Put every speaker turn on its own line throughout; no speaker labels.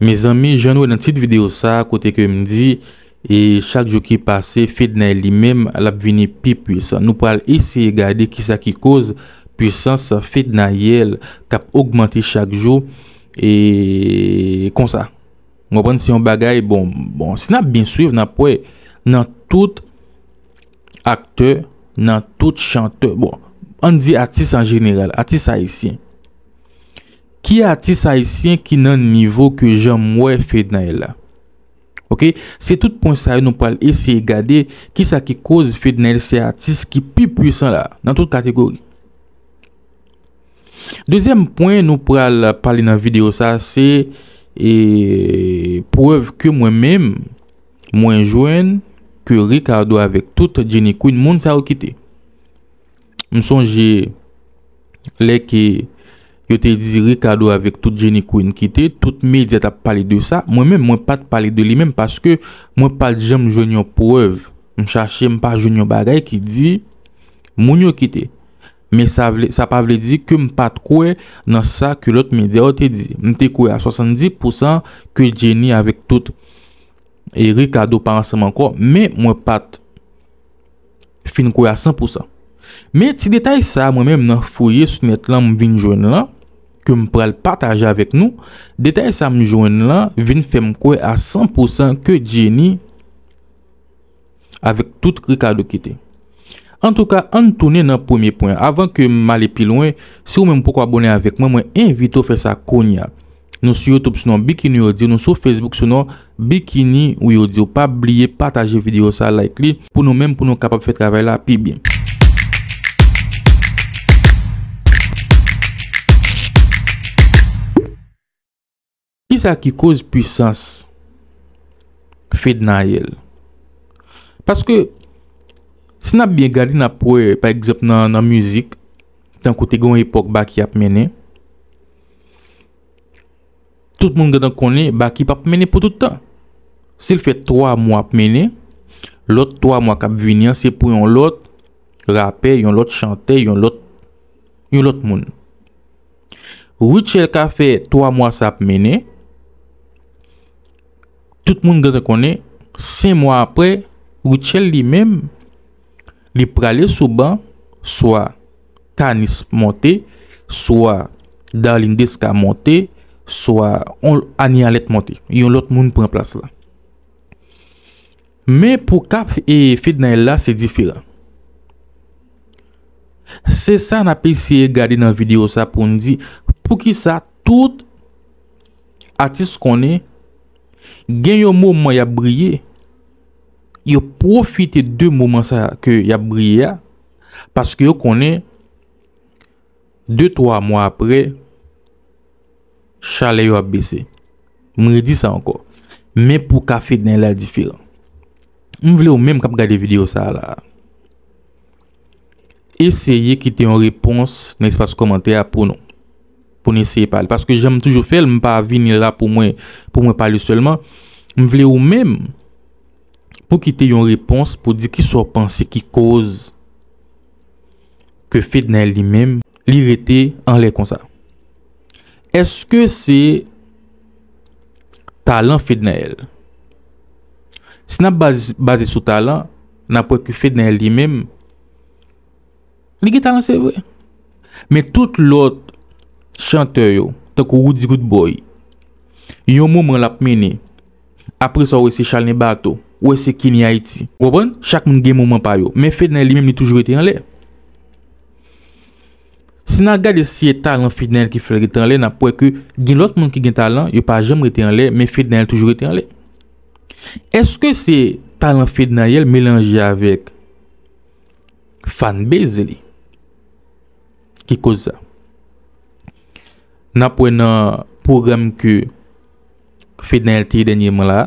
Me zanmi, jan nou nan tit video sa, kote ke m di, e chak jo ki pase, fed nan li mem, al ap vini pi pwisan. Nou pal isi e gade ki sa ki koz, pwisan sa fed nan yel, tap augmenti chak jo, e konsa. Mwen pren si yon bagay, bon, bon, si nan bin suiv, nan pou e, nan tout akteur, nan tout chanteur, bon, an di atis an jeneral, atis sa isi. Ki atis sa isyen ki nan nivou ke jom mwè fèd nan el la? Ok? Se tout point sa yon nou pal ese yi gade, ki sa ki koz fèd nan el se atis ki pi pwisan la nan tout kategori. Dezem point nou pal pali nan video sa se preuve ke mwen mèm mwen jwen ke Ricardo avèk tout jenikou yon moun sa wakite. Mson jè lè ke yo te di Ricardo avek tout geni kwen kite, tout media ta pali de sa, mwen men mwen pat pali de li men, paske mwen pali di jan mwen jounyon pou ev, mwen chashe mwen pa jounyon bagay ki di, mwen yo kite, men sa pa vle di ke mwen pat kwe nan sa ke lot media, yo te di, mwen te kwe a 70% ke geni avek tout e Ricardo panseman kwa, men mwen pat fin kwe a 100%. Men ti detay sa, mwen men mwen foye sou net lan mwen vin jouni la, ke m pral pataje avek nou, detay sa m jouen lan, vin fem kwe a 100% ke geni avik tout krikado kite. An tou ka, an toune nan pwemye pwen, avan ke m ale pi louen, si ou men m pou kwa abone avek, mwen mwen invite ou fe sa konya. Nou sou Youtube sou nan bikini ou yo diyo, nou sou Facebook sou nan bikini ou yo diyo, pa blye pataje video sa like li pou nou men pou nou kapap fe travay la pi bien. sa ki kouz pwisans fed nan yel. Paske, si nan biye gadi nan pouwe, pa eksept nan mouzik, tan koute goun epok baki ap mene, tout moun gada koni, baki pa ap mene pou tout an. Sil fe 3 mou ap mene, lot 3 mou ap venye, se pou yon lot rapè, yon lot chante, yon lot moun. Wichel ka fe 3 mou ap mene, tout moun gade konè, se moun apre, ou chèl li mèm, li pralè souban, soa, kanis motè, soa, darlin deska motè, soa, anialet motè, yon lot moun pran plas la. Mè pou kap e fid nan el la, se di fila. Se sa na pe si e gade nan video sa, pou ki sa, tout atis konè, Gen yon mouman ya briye, yo profite de mouman sa ke ya briye ya Paske yo konen, 2-3 mouman apre, chale yo ap bese Mwen re di sa anko, men pou kafe nan lal difiran Mwen vle ou men mkap gade video sa la Eseye ki te yon repons nan espase komante ya pou nou pou n'esey pale. Paske jèm toujou fèl, m'pavini la pou mwen pale selman. M'vle ou mèm pou ki te yon repons pou di ki sou panse ki koz ke fed nan li mèm li rete an lè kon sa. Eske se talan fed nan el? Si nan bazi sou talan, nan pou eke fed nan li mèm, li gè talan se vwe. Mè tout lòt chanteur yo, tan ko wou di gout boy, yon mouman l ap mene, apre sa wè se chalne bato, wè se kin ya iti, wabon, chak moun gen mouman pa yo, men fed na el li menm li toujou rete yon le. Se nan gade siye talan fed na el ki fèl rete yon le, nan pwè kè gine lot moun ki gen talan, yo pa jem rete yon le, men fed na el toujou rete yon le. Eske se talan fed na el me lanje avèk fanbeze li? Ki kouza? Napwen nan program ke Fednail te yi denye mwen la,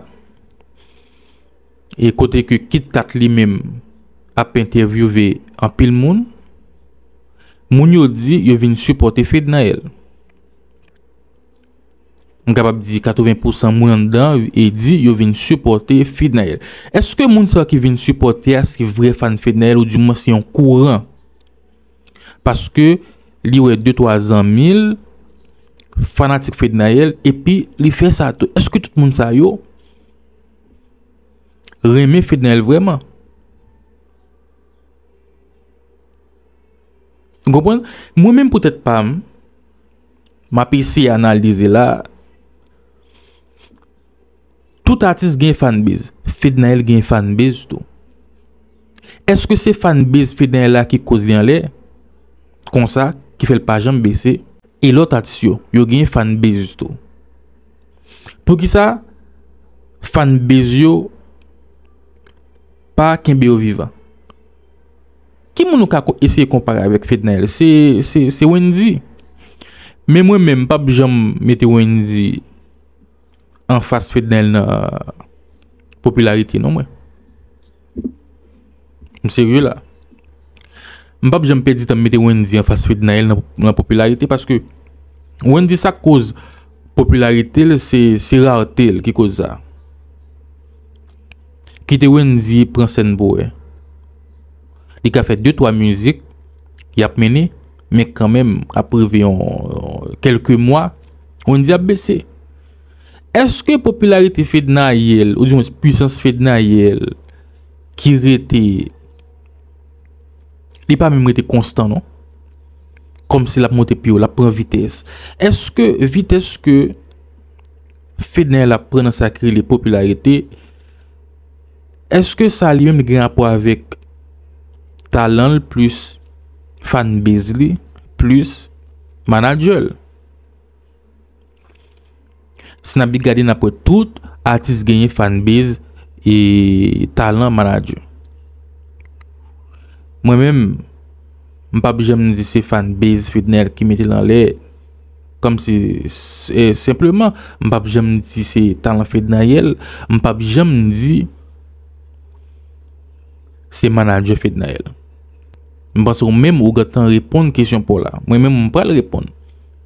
ekote ke kit kat li men ap intervyu ve apil moun, moun yo di yo vin suporte Fednail. Mwen kapap di 80% moun an dan, e di yo vin suporte Fednail. Eske moun sa ki vin suporte aske vre fan Fednail ou di moun se yon kouran? Paske li we 2-3 an mil, Fanatik Fidnael E pi li fe sa to Eske tout moun sa yo Reme Fidnael vreman Gopon Mwen men potet pam Ma pi si analize la Tout artist gen fanbiz Fidnael gen fanbiz to Eske se fanbiz Fidnael la Ki kouz li an le Kon sa ki fel pajan bese E lot atis yo, yo gen fan bez yo to. Pou ki sa, fan bez yo pa kenbe yo viva. Ki moun nou ka eseye kompare avèk Fednel? Se wèndi. Mè mwen mèm pa bjèm mette wèndi an fas Fednel nan popularite, non mwen? Mwen se vye la. Mbap jame pedi tam mwete wèndi an fase fèd nan el nan popularite. Paske wèndi sa koz popularite lè se rartè lè ki koza. Kite wèndi pransen boè. Li ka fè 2-3 müzik. Yap mène. Mèk kwa mèm apreve yon kelke mwa. Wèndi ap bese. Eske popularite fèd nan el ou di mwese pwisans fèd nan el kire te... Li pa mèmète konstant non? Kom se la mèmète pyo, la pren vitès. Eske vitès ke fèdè la pren sa kri li popularité, eske sa li mèmè gen apò avèk talan l plus fanbèz li plus manajèl? Sina bi gade nan apò tout atis genye fanbèz li talan manajèl. Mwen mèm, mpap jèm nou zi se fan bez fèd nèyèl ki mette lan lè. Kom si, simplement, mpap jèm nou zi se talan fèd nèyèl. Mpap jèm nou zi se manajè fèd nèyèl. Mwen paswou mèm ou gatan repon kèsyon pou la. Mwen mèm mwen pral repon.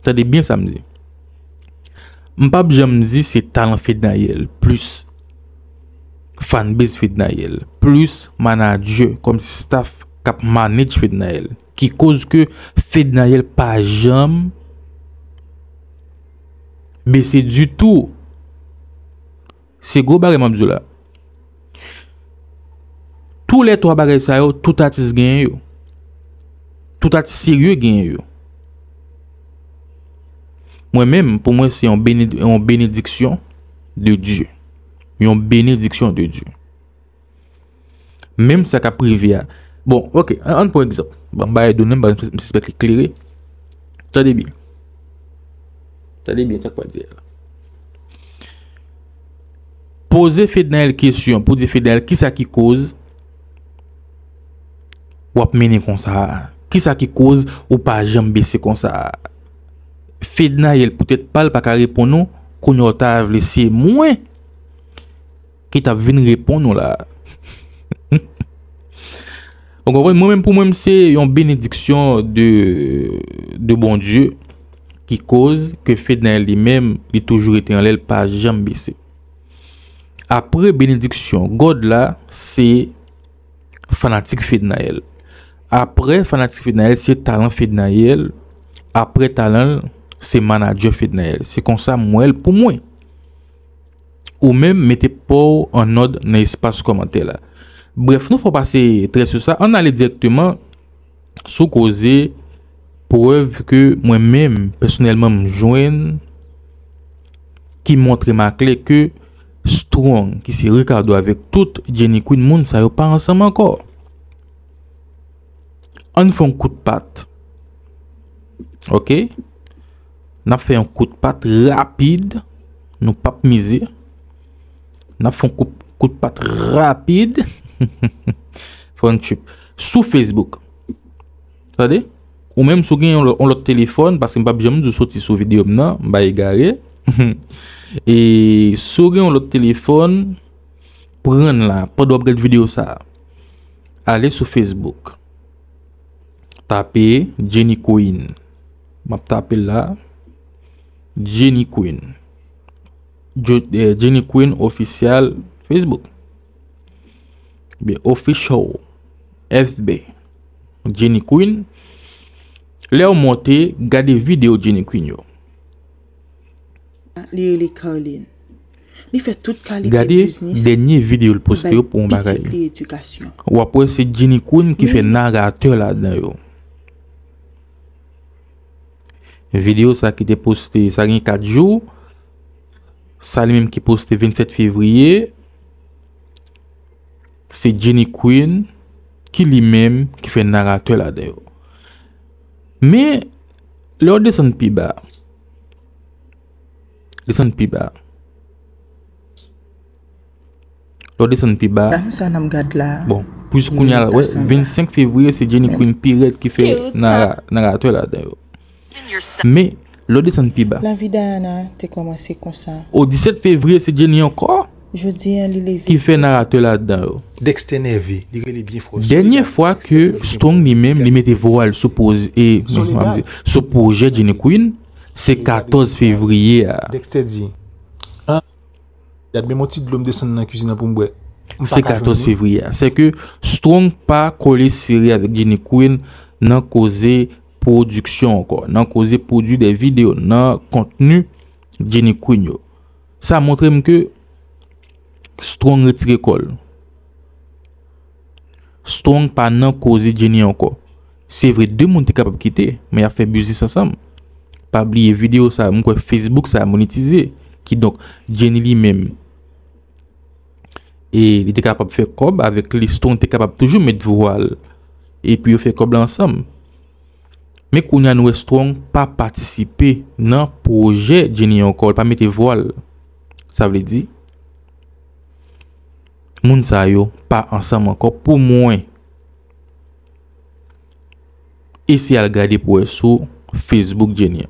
Sa dey bin sa mzi. Mpap jèm nou zi se talan fèd nèyèl plus fan bez fèd nèyèl plus manajè kom si staf. kap manet fèd na el, ki kouz kè fèd na el pa jom, bè se du tou, se go bè reman djou la. Tou lè tou wè bè re sa yo, tout atis gen yo. Tout atis siryo gen yo. Mwen mèm, pou mwen se yon benediksyon de Diyo. Yon benediksyon de Diyo. Mèm sa kap privè a, Bon, ok, an pou eksept. Mba e donen, mba msispek li kli re. Tade bi. Tade bi, sa kwa diye la. Pose fedna el kesyon, pose fedna el kisa ki kouz. Wap mene kon sa. Kisa ki kouz ou pa jambese kon sa. Fedna el poutet pal pa ka repon nou, kon yo ta avle se mwen, ki ta vin repon nou la. Mwen mwen pou mwen mse yon benediksyon de bon dieu ki koz ke Fednail li mwen li toujou eten lel pa jam bese. Apre benediksyon, God la se fanatik Fednail. Apre fanatik Fednail se talan Fednail. Apre talan se manadjo Fednail. Se konsa mwen mwen pou mwen. Ou mwen metepo an od nan espas komante la. bref nou fwa pase tre su sa an ale direktman sou kouze pou ev ke mwen mem personelman mjouen ki montre ma kle ke strong ki si rekado avek tout jenny queen moun sa yo pa ansam anko an fwen kou de pat ok nan fwen kou de pat rapide nou pap mizi nan fwen kou de pat rapide Franchip Sou Facebook Sade? Ou men m sou gen yon lot telefon Pase m pa bijan m zou soti sou videyo m nan M ba yi gare E sou gen yon lot telefon Pren la Pa do ap gel videyo sa Ale sou Facebook Tape Jenny Queen Map tape la Jenny Queen eh, Jenny Queen Jenny Queen ofisyal Facebook Oficial FB Jenny Quinn Le ou moti gade video Jenny Quinn yo Gade denye video Ou apwe se Jenny Quinn Ki fe naga atyo la den yo Video sa ki te poste Sari 4 jou Salim ki poste 27 fevriye Se Jenny Quinn ki li menm ki fe naratwe la deyo. Me, le o desan pi ba. Desan pi ba. Le o desan pi ba. Ah, bon, pou jis kou nyala. 25 fevriye se Jenny Quinn pi let ki fe naratwe la deyo. Me, le o desan pi ba. La vida anan te koumanse kon sa. O 17 fevriye se Jenny yonkò. Ki fe narate la da ou? Dernye fwa ke Strong ni menm li mette vo al sou pouje Jenny Quinn, se 14 fevriye a. Se 14 fevriye a. Se ke Strong pa kole siri ad Jenny Quinn nan koze produksyon kon, nan koze produ de videon nan kontenu Jenny Quinn yo. Sa montre m ke Stronk retire kol. Stronk pa nan kouze geni anko. Se vre de moun te kapab kite, mwen ya febuzis ansam. Pa bliye video sa, mwen kwe Facebook sa a monetize, ki donk geni li mem. E li te kapab fe kob, avek li stronk te kapab toujou met voal. E pi yo fe kob lansam. Me kou nyan wè e stronk pa patisipe nan proje geni anko, pa met voal. Sa vle di, Moun sa yo pa ansam anko pou mwen isi e al gadi pou e sou Facebook jenye.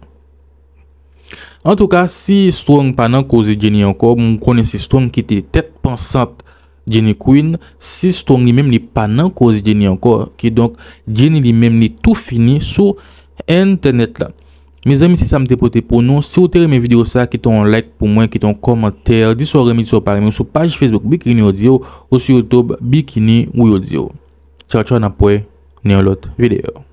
An tou ka si stwong panan kouzi jenye anko moun kone si stwong ki te tet pan sat jenye kouin. Si stwong li menm li panan kouzi jenye anko ki donk jenye li menm li tou fini sou internet la. Me zemi si sa mte pote pou nou, si ou tere me video sa, ki ton like pou mwen, ki ton kommenter, di sou remi, di sou paremen, ou sou page Facebook bikini ou diyo, ou sou YouTube bikini ou diyo. Tchao tchao napwe, ne yon lot videyo.